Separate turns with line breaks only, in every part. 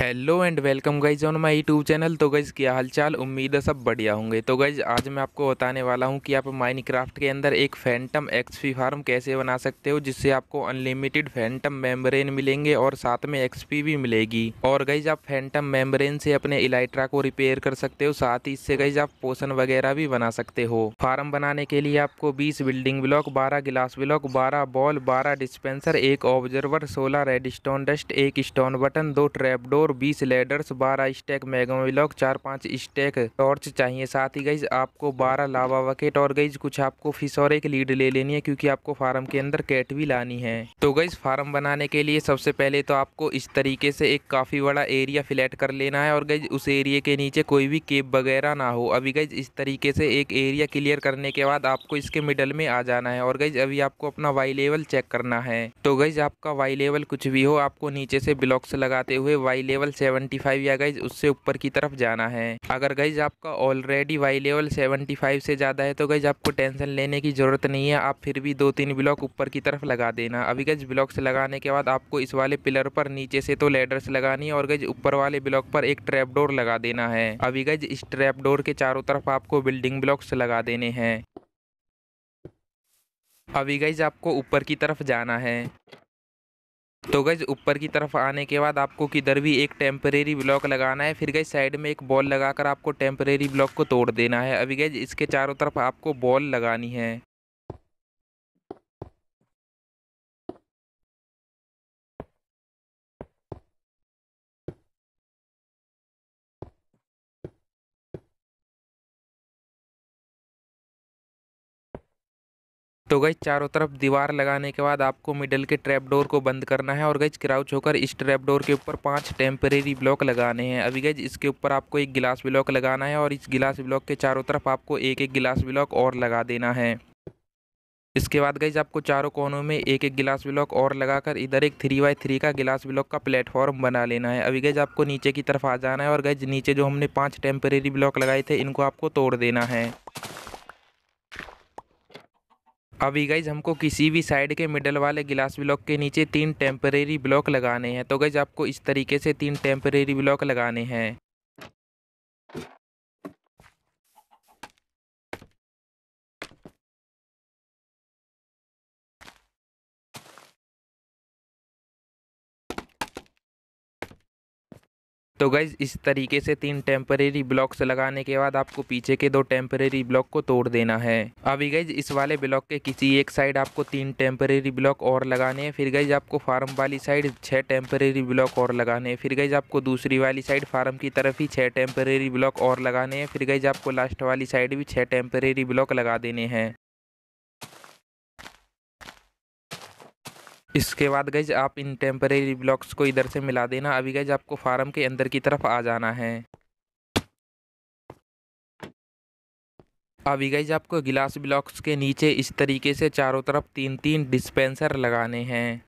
hello and welcome guys on my YouTube channel तो guys क्या हालचाल उम्मीद है सब बढ़िया होंगे तो गाइज़ आज मैं आपको बताने वाला हूं कि आप माइनक्राफ्ट के अंदर एक फैंटम एक्सपी फार्म कैसे बना सकते हो जिससे आपको अनलिमिटेड फैंटम मेम्ब्रेन मिलेंगे और साथ में एक्सपी भी मिलेगी और गाइज आप फैंटम मेम्ब्रेन से अपने इलाइट्रा को रिपेयर कर सकते हो साथ ही इससे गाइज आप पोषण वगैरह भी बना सकते हो फार्म बनाने के लिए आपको बीस बिल्डिंग ब्लॉक बारह गिलास ब्लॉक बारह बॉल बारह डिस्पेंसर एक ऑब्जर्वर सोलह रेड स्टोन डस्ट एक स्टोन बटन दो ट्रैपडोर और बीस लेडर्स बारह स्टैक मैगोमिलॉक चार पाँच स्टैक टॉर्च चाहिए साथ ही गई आपको बारह लावा वकेट और गई कुछ आपको फिश और एक लीड ले लेनी है क्योंकि आपको फार्म के अंदर कैट भी लानी है तो गई फार्म बनाने के लिए सबसे पहले तो आपको इस तरीके से एक काफ़ी बड़ा एरिया फ्लैट कर लेना है और गई उस एरिए के नीचे कोई भी केप वगैरह ना हो अभी गई इस तरीके से एक एरिया क्लियर करने के बाद आपको इसके मिडल में आ जाना है और गई अभी आपको अपना वाई लेवल चेक करना है तो गई आपका वाई लेवल कुछ भी हो आपको नीचे से ब्लॉक्स लगाते हुए Y level level 75 yeah guys उससे ऊपर की तरफ जाना है अगर गाइज आपका ऑलरेडी वाई लेवल 75 से ज़्यादा है तो गाइज आपको टेंशन लेने की ज़रूरत नहीं है आप फिर भी दो तीन ब्लॉक ऊपर की तरफ लगा देना अभी गज ब्लॉक से लगाने के बाद आपको इस वाले पिलर पर नीचे से तो लेडर्स लगानी और गज ऊपर वाले ब्लॉक पर एक ट्रैप डोर लगा देना है अभी गज इस ट्रैप डोर के चारों तरफ आपको बिल्डिंग ब्लॉक्स लगा देने हैं अभी गज आपको ऊपर की तरफ जाना है तो गई ऊपर की तरफ आने के बाद आपको किधर भी एक टेम्परेरी ब्लॉक लगाना है फिर गई साइड में एक बॉल लगाकर आपको टेम्परेरी ब्लॉक को तोड़ देना है अभी गई इसके चारों तरफ आपको बॉल लगानी है तो गई चारों तरफ दीवार लगाने के बाद आपको मिडल के ट्रैप डोर को बंद करना है और गई क्राउच होकर इस ट्रैप डोर के ऊपर पांच टेम्परेरी ब्लॉक लगाने हैं अभी गई इसके ऊपर आपको एक गिलास ब्लॉक लगाना है और इस गिलास ब्लॉक के चारों तरफ आपको एक एक गिलास ब्लॉक और लगा देना है इसके बाद गई आपको चारों कोनों में एक एक गिलास ब्लॉक और लगाकर इधर एक थ्री बाई थ्री का गिलास ब्लॉक का प्लेटफॉर्म बना लेना है अभी गई आपको नीचे की तरफ आ जाना है और गई नीचे जो हमने पाँच टेम्परेरी ब्लॉक लगाए थे इनको आपको तोड़ देना है अभी गाइज हमको किसी भी साइड के मिडल वाले गिलास ब्लॉक के नीचे तीन टेम्परेरी ब्लॉक लगाने हैं तो गाइज आपको इस तरीके से तीन टेम्परेरी ब्लॉक लगाने हैं तो गाइज़ इस तरीके से तीन टेम्परेरी ब्लॉक्स लगाने के बाद आपको पीछे के दो टेम्परेरी ब्लॉक को तोड़ देना है अभी गाइज इस वाले ब्लॉक के किसी एक साइड आपको तीन टेम्परेरी ब्लॉक और लगाने हैं फिर गाइज आपको फार्म वाली साइड छः टेम्परेरी ब्लॉक और लगाने हैं फिर गाइज आपको दूसरी वाली साइड फार्म की तरफ ही छः टेम्परेरी ब्लॉक और लगाने हैं फिर गाइज आपको लास्ट वाली साइड भी छः टेम्परेरी ब्लॉक लगा देने हैं इसके बाद गैज आप इन टेम्परेरी ब्लॉक्स को इधर से मिला देना अभी गैज आपको फार्म के अंदर की तरफ आ जाना है अभी गैज आपको गिलास ब्लॉक्स के नीचे इस तरीके से चारों तरफ तीन तीन डिस्पेंसर लगाने हैं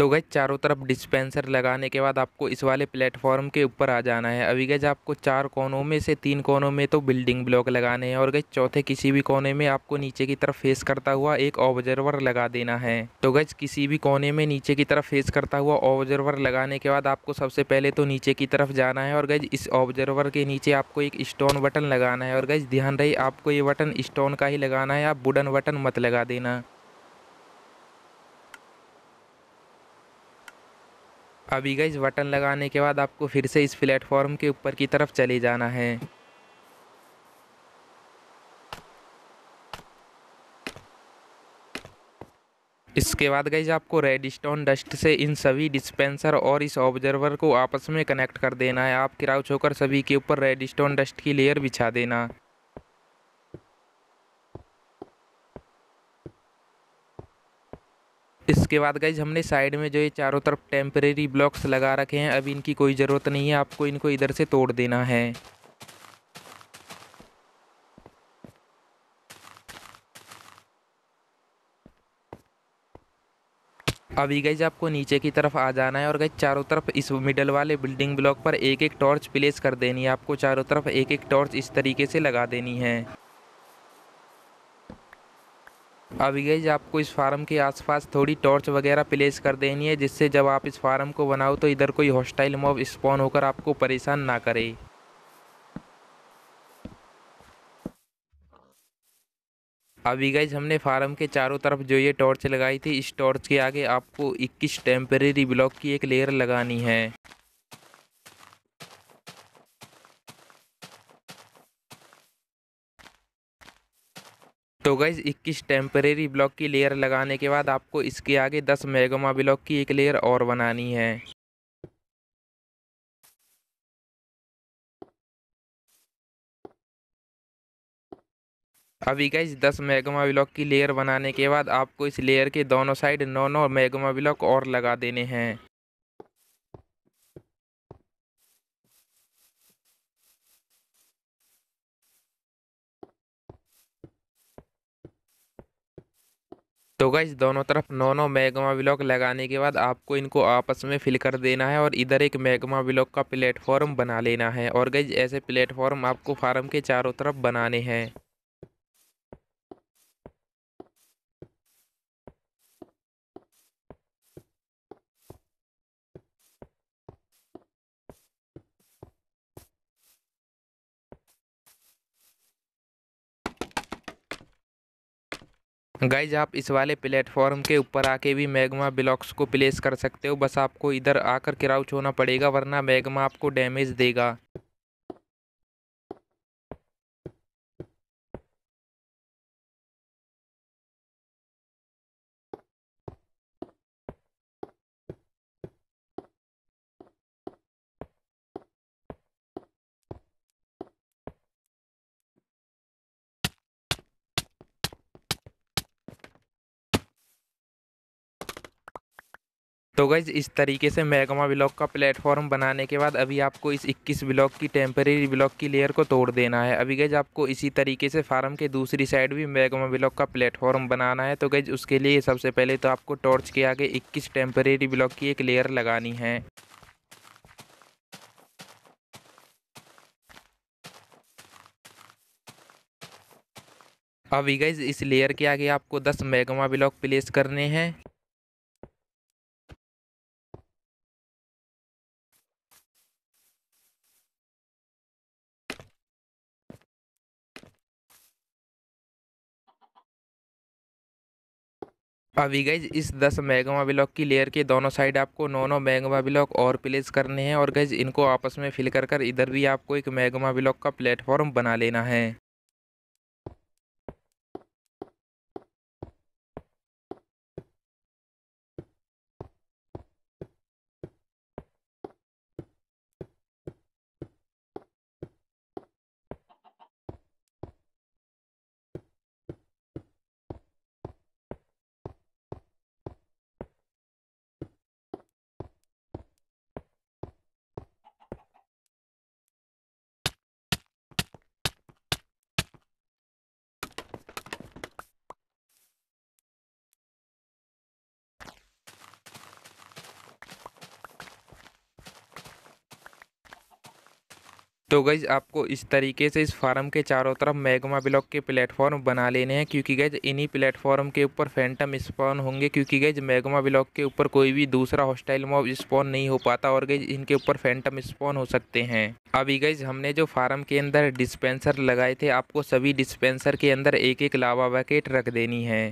तो गई चारों तरफ डिस्पेंसर लगाने के बाद आपको इस वाले प्लेटफॉर्म के ऊपर आ जाना है अभी गज आपको चार कोनों में से तीन कोनों में तो बिल्डिंग ब्लॉक लगाने हैं और गई चौथे किसी भी कोने में आपको नीचे की तरफ फेस करता हुआ एक ऑब्जर्वर लगा देना है तो गज किसी भी कोने में नीचे की तरफ फेस करता हुआ ऑब्जर्वर लगाने के बाद आपको सबसे पहले तो नीचे की तरफ जाना है और गज इस ऑब्जर्वर के नीचे आपको एक स्टोन बटन लगाना है और गज ध्यान रही आपको ये बटन स्टोन का ही लगाना है आप वुडन बटन मत लगा देना अभी गई बटन लगाने के बाद आपको फिर से इस प्लेटफॉर्म के ऊपर की तरफ चले जाना है इसके बाद गई आपको रेडस्टोन डस्ट से इन सभी डिस्पेंसर और इस ऑब्जर्वर को आपस में कनेक्ट कर देना है आप किराव छोकर सभी के ऊपर रेडस्टोन डस्ट की लेयर बिछा देना उसके बाद गाइज हमने साइड में जो ये चारों तरफ टेम्परेरी ब्लॉक्स लगा रखे हैं अब इनकी कोई ज़रूरत नहीं है आपको इनको इधर से तोड़ देना है अभी गई आपको नीचे की तरफ आ जाना है और गई चारों तरफ इस मिडल वाले बिल्डिंग ब्लॉक पर एक एक टॉर्च प्लेस कर देनी है आपको चारों तरफ एक एक टॉर्च इस तरीके से लगा देनी है अभी गई आपको इस फार्म के आसपास थोड़ी टॉर्च वगैरह प्लेस कर देनी है जिससे जब आप इस फार्म को बनाओ तो इधर कोई हॉस्टाइल मॉब स्पॉन होकर आपको परेशान ना करे अभी गई हमने फार्म के चारों तरफ जो ये टॉर्च लगाई थी इस टॉर्च के आगे आपको 21 टेम्परेरी ब्लॉक की एक लेयर लगानी है तो गई इक्कीस टेम्परेरी ब्लॉक की लेयर लगाने के बाद आपको इसके आगे दस मेगमा ब्लॉक की एक लेयर और बनानी है अभी गाइज दस मेगमा ब्लॉक की लेयर बनाने के बाद आपको इस लेयर के दोनों साइड नौ नौ मेगमा ब्लॉक और लगा देने हैं तो गाइज दोनों तरफ नौ नौ मैगमा ब्लॉक लगाने के बाद आपको इनको आपस में फिल कर देना है और इधर एक मैगमा ब्लॉक का प्लेटफॉर्म बना लेना है और गाइज ऐसे प्लेटफॉर्म आपको फार्म के चारों तरफ बनाने हैं गाइज आप इस वाले प्लेटफॉर्म के ऊपर आके भी मैग्मा ब्लॉक्स को प्लेस कर सकते हो बस आपको इधर आकर क्राउच होना पड़ेगा वरना मैग्मा आपको डैमेज देगा तो गई इस तरीके से मैगमा ब्लॉक का प्लेटफॉर्म बनाने के बाद अभी आपको इस 21 ब्लॉक की टेम्परेरी ब्लॉक की लेयर को तोड़ देना है अभी गई आपको इसी तरीके से फार्म के दूसरी साइड भी मैगमा ब्लॉक का प्लेटफॉर्म बनाना है तो गई उसके लिए सबसे पहले तो आपको टॉर्च के आगे इक्कीस टेम्परेरी ब्लॉक की एक लेयर लगानी है अभी गई इस लेयर के आगे आपको 10 मैगमा ब्लॉक प्लेस करने हैं अभी गई इस 10 मैगमा ब्लॉक की लेयर के दोनों साइड आपको नौ नौ मैगमा ब्लॉक और प्लेस करने हैं और गई इनको आपस में फिल कर कर इधर भी आपको एक मैगमा ब्लॉक का प्लेटफॉर्म बना लेना है तो गैज आपको इस तरीके से इस फार्म के चारों तरफ मैगमा ब्लॉक के प्लेटफॉर्म बना लेने हैं क्योंकि गैज इन्हीं प्लेटफॉर्म के ऊपर फैंटम स्पॉन होंगे क्योंकि गैज मैगमा ब्लॉक के ऊपर कोई भी दूसरा हॉस्टाइल मॉब स्पॉन नहीं हो पाता और गैज इनके ऊपर फैंटम स्पॉन हो सकते हैं अभी गैज हमने जो फार्म के अंदर डिस्पेंसर लगाए थे आपको सभी डिस्पेंसर के अंदर एक एक लावा बकेट रख देनी है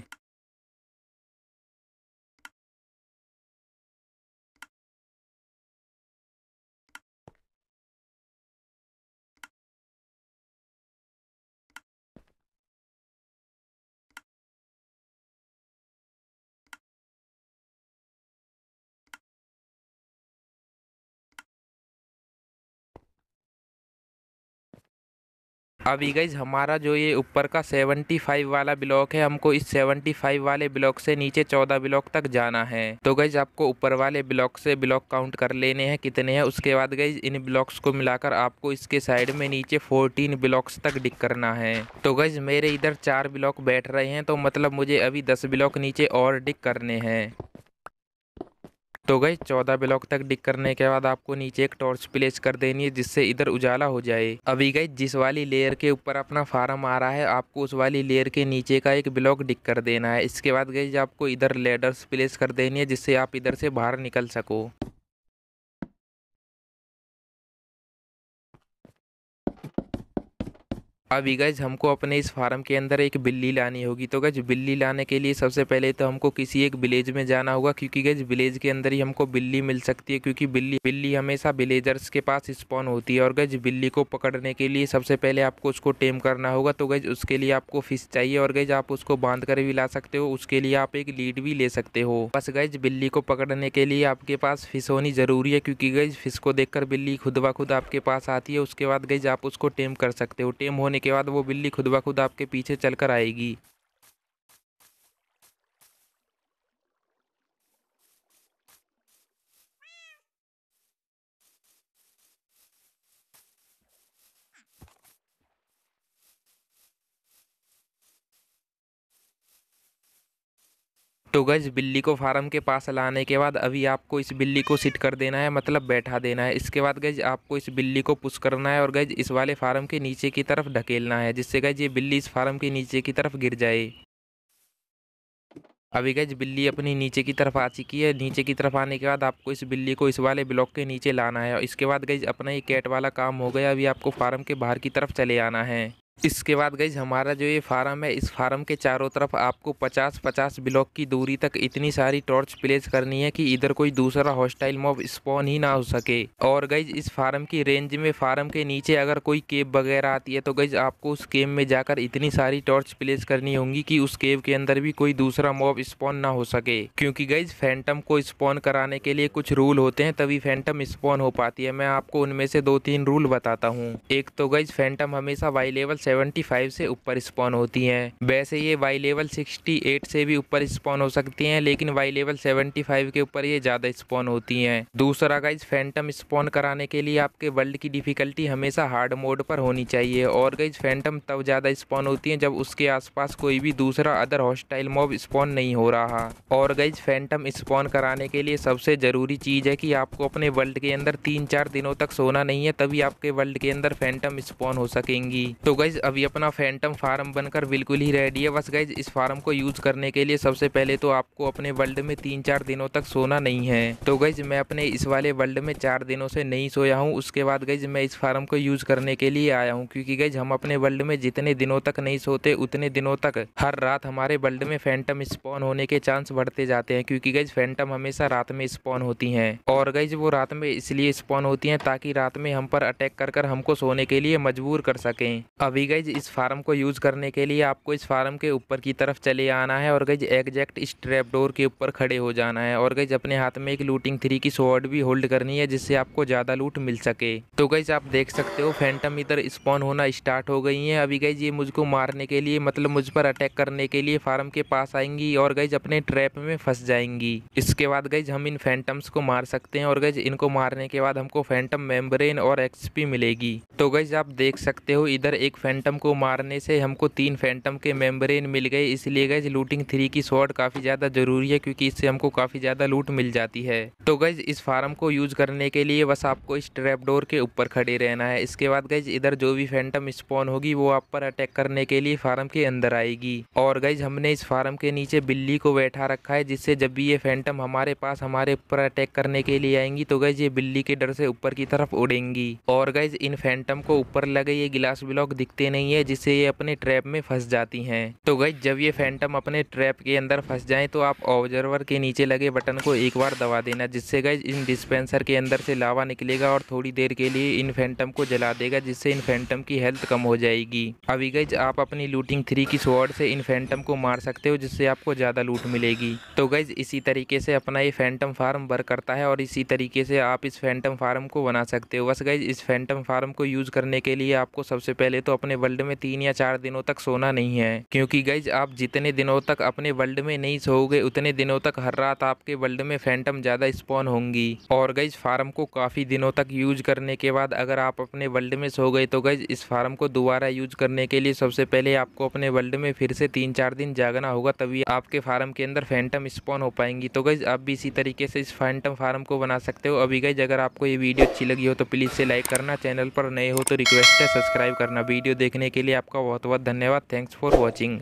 अभी गई हमारा जो ये ऊपर का 75 वाला ब्लॉक है हमको इस 75 वाले ब्लॉक से नीचे 14 ब्लॉक तक जाना है तो गई आपको ऊपर वाले ब्लॉक से ब्लॉक काउंट कर लेने हैं कितने हैं उसके बाद गई इन ब्लॉक्स को मिलाकर आपको इसके साइड में नीचे 14 ब्लॉक्स तक डिक करना है तो गई मेरे इधर चार ब्लॉक बैठ रहे हैं तो मतलब मुझे अभी दस ब्लॉक नीचे और डिक करने हैं तो गई चौदह ब्लॉक तक डिक करने के बाद आपको नीचे एक टॉर्च प्लेस कर देनी है जिससे इधर उजाला हो जाए अभी गई जिस वाली लेयर के ऊपर अपना फार्म आ रहा है आपको उस वाली लेयर के नीचे का एक ब्लॉक डिक कर देना है इसके बाद गई आपको इधर लेडर्स प्लेस कर देनी है जिससे आप इधर से बाहर निकल सको अभी गज हमको अपने इस फार्म के अंदर एक बिल्ली लानी होगी तो गज बिल्ली लाने के लिए सबसे पहले तो हमको किसी एक विलेज में जाना होगा क्योंकि गज विलेज के अंदर ही हमको बिल्ली मिल सकती है क्योंकि बिल्ली बिल्ली हमेशा विलेजर्स के पास स्पॉन होती है और गज बिल्ली को पकड़ने के लिए सबसे पहले आपको उसको टेम करना होगा तो गज उसके लिए आपको फिश चाहिए और गज आप उसको बांध कर भी ला सकते हो उसके लिए आप एक लीड भी ले सकते हो बस गज बिल्ली को पकड़ने के लिए आपके पास फिश होनी जरूरी है क्योंकि गज फिश को देख बिल्ली खुद ब खुद आपके पास आती है उसके बाद गज आप उसको टेम कर सकते हो टेम होने करने के बाद वो बिल्ली खुद ब खुद आपके पीछे चल आएगी तो गज़ बिल्ली को फार्म के पास लाने के बाद अभी आपको इस बिल्ली को सिट कर देना है मतलब बैठा देना है इसके बाद गज़ आपको इस बिल्ली को पुश करना है और गज़ इस वाले फार्म के नीचे की तरफ ढकेलना है जिससे गज़ ये बिल्ली इस फार्म के नीचे की तरफ गिर जाए अभी गज बिल्ली अपनी नीचे की तरफ आ चुकी है नीचे की तरफ आने के बाद आपको इस बिल्ली को इस वाले ब्लॉक के नीचे लाना है और इसके बाद गज अपना ये कैट वाला काम हो गया अभी आपको फार्म के बाहर की तरफ चले आना है इसके बाद गई हमारा जो ये फार्म है इस फार्म के चारों तरफ आपको 50-50 ब्लॉक की दूरी तक इतनी सारी टॉर्च प्लेस करनी है कि इधर कोई दूसरा हॉस्टाइल मॉब स्पॉन ही ना हो सके और गई इस फार्म की रेंज में फार्म के नीचे अगर कोई केब वगैरह आती है तो गई आपको उस केब में जाकर इतनी सारी टॉर्च प्लेस करनी होगी कि उस केब के अंदर भी कोई दूसरा मॉब स्पॉन ना हो सके क्योंकि गई फैंटम को स्पॉन कराने के लिए कुछ रूल होते हैं तभी फैंटम स्पॉन हो पाती है मैं आपको उनमें से दो तीन रूल बताता हूँ एक तो गई फैंटम हमेशा वाई लेवल 75 से ऊपर स्पॉन होती हैं वैसे ये वाई लेवल 68 से भी ऊपर स्पॉन हो सकती हैं लेकिन वाई लेवल 75 के ऊपर ये ज़्यादा स्पॉन होती हैं दूसरा गाइज फैंटम स्पॉन कराने के लिए आपके वर्ल्ड की डिफ़िकल्टी हमेशा हार्ड मोड पर होनी चाहिए और गाइज फैंटम तब ज़्यादा स्पॉन होती हैं जब उसके आसपास कोई भी दूसरा अदर हॉस्टाइल मॉब स्पॉन नहीं हो रहा और गाइज फैंटम स्पॉन कराने के लिए सबसे ज़रूरी चीज़ है कि आपको अपने वर्ल्ड के अंदर तीन चार दिनों तक सोना नहीं है तभी आपके वर्ल्ड के अंदर फैंटम स्पॉन हो सकेंगी तो गाइज गाइज अभी अपना फैंटम फार्म बनकर बिल्कुल ही रेडी है बस गाइज इस फार्म को यूज़ करने के लिए सबसे पहले तो आपको अपने वर्ल्ड में तीन चार दिनों तक सोना नहीं है तो गाइज मैं अपने इस वाले वर्ल्ड में चार दिनों से नहीं सोया हूँ उसके बाद गाइज मैं इस फार्म को यूज़ करने के लिए आया हूँ क्योंकि गाइज हम अपने वर्ल्ड में जितने दिनों तक नहीं सोते उतने दिनों तक हर रात हमारे वर्ल्ड में फैंटम स्पॉन होने के चांस बढ़ते जाते हैं क्योंकि गाइज फैंटम हमेशा रात में स्पॉन होती हैं और गाइज वो रात में इसलिए स्पॉन होती हैं ताकि रात में हम पर अटैक कर हमको सोने के लिए मजबूर कर सकें अभी गई इस फार्म को यूज़ करने के लिए आपको इस फार्म के ऊपर की तरफ चले आना है और गई एग्जैक्ट इस डोर के ऊपर खड़े हो जाना है और गई अपने हाथ में एक लूटिंग थ्री की शॉर्ड भी होल्ड करनी है जिससे आपको ज़्यादा लूट मिल सके तो गई आप देख सकते हो फैंटम इधर स्पॉन होना स्टार्ट हो गई है अभी गई ये मुझको मारने के लिए मतलब मुझ पर अटैक करने के लिए फार्म के पास आएंगी और गई अपने ट्रैप में फंस जाएंगी इसके बाद गई हम इन फैंटम्स को मार सकते हैं और गई इनको मारने के बाद हमको फैंटम मेम्ब्रेन और एक्सपी मिलेगी तो गई आप देख सकते हो इधर एक फैंट फैंटम को मारने से हमको तीन फैंटम के मेम्ब्रेन मिल गए इसलिए गैज लूटिंग थ्री की शॉर्ट काफ़ी ज़्यादा ज़रूरी है क्योंकि इससे हमको काफ़ी ज़्यादा लूट मिल जाती है तो गैज इस फार्म को यूज़ करने के लिए बस आपको इस ट्रैपडोर के ऊपर खड़े रहना है इसके बाद गैज इधर जो भी फैंटम स्पॉन होगी वो आप पर अटैक करने के लिए फार्म के अंदर आएगी और गैज हमने इस फार्म के नीचे बिल्ली को बैठा रखा है जिससे जब भी ये फैंटम हमारे पास हमारे ऊपर अटैक करने के लिए आएंगी तो गैज ये बिल्ली के डर से ऊपर की तरफ उड़ेंगी और गैज इन फैंटम को ऊपर लगे ये गिलास ब्लॉक दिखते दिखते नहीं है जिससे ये अपने ट्रैप में फंस जाती हैं तो गई जब ये फैंटम अपने ट्रैप के अंदर फंस जाए तो आप ऑब्जर्वर के नीचे लगे बटन को एक बार दबा देना जिससे गई इन डिस्पेंसर के अंदर से लावा निकलेगा और थोड़ी देर के लिए इन फैंटम को जला देगा जिससे इन फैंटम की हेल्थ कम हो जाएगी अभी गई आप अपनी लूटिंग थ्री की स्वॉर्ड से इन फैंटम को मार सकते हो जिससे आपको ज़्यादा लूट मिलेगी तो गई इसी तरीके से अपना ये फैंटम फार्म वर्क करता है और इसी तरीके से आप इस फैंटम फार्म को बना सकते हो बस गई इस फैंटम फार्म को यूज़ करने के लिए आपको सबसे पहले तो अपने अपने वर्ल्ड में तीन या चार दिनों तक सोना नहीं है क्योंकि गाइज आप जितने दिनों तक अपने वर्ल्ड में नहीं सोओगे उतने दिनों तक हर रात आपके वर्ल्ड में फैंटम ज़्यादा स्पॉन होंगी और गैज फार्म को काफ़ी दिनों तक यूज करने के बाद अगर आप अपने वर्ल्ड में सो गए तो गैज इस फार्म को दोबारा यूज करने के लिए सबसे पहले आपको अपने वर्ल्ड में फिर से तीन चार दिन जागना होगा तभी आपके फार्म के अंदर फैंटम स्पॉन हो पाएंगी तो गैज आप भी इसी तरीके से इस फैंटम फार्म को बना सकते हो अभी गैज अगर आपको ये वीडियो अच्छी लगी हो तो प्लीज़ से लाइक करना चैनल पर नए हो तो रिक्वेस्ट है सब्सक्राइब करना वीडियो देखने के लिए आपका बहुत बहुत धन्यवाद थैंक्स फॉर वॉचिंग